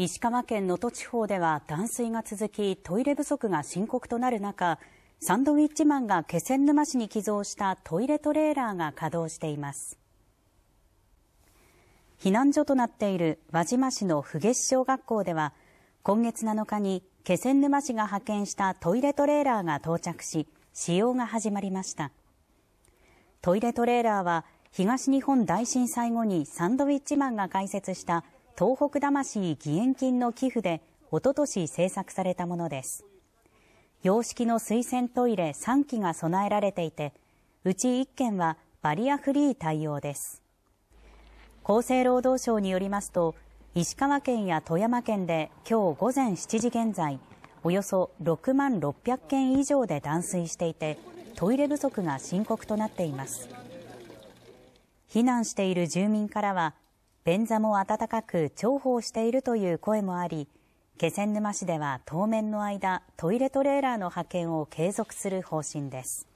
石川県能登地方では断水が続き、トイレ不足が深刻となる中、サンドウィッチマンが気仙沼市に寄贈したトイレトレーラーが稼働しています。避難所となっている輪島市の布下小学校では、今月7日に気仙沼市が派遣したトイレトレーラーが到着し、使用が始まりました。トイレトレーラーは東日本大震災後にサンドウィッチマンが開設した東北魂義援金の寄付でおととし制作されたものです洋式の水洗トイレ3基が備えられていてうち1件はバリアフリー対応です厚生労働省によりますと石川県や富山県で今日午前7時現在およそ6万600件以上で断水していてトイレ不足が深刻となっています避難している住民からは便座も温かく重宝しているという声もあり、気仙沼市では当面の間、トイレトレーラーの派遣を継続する方針です。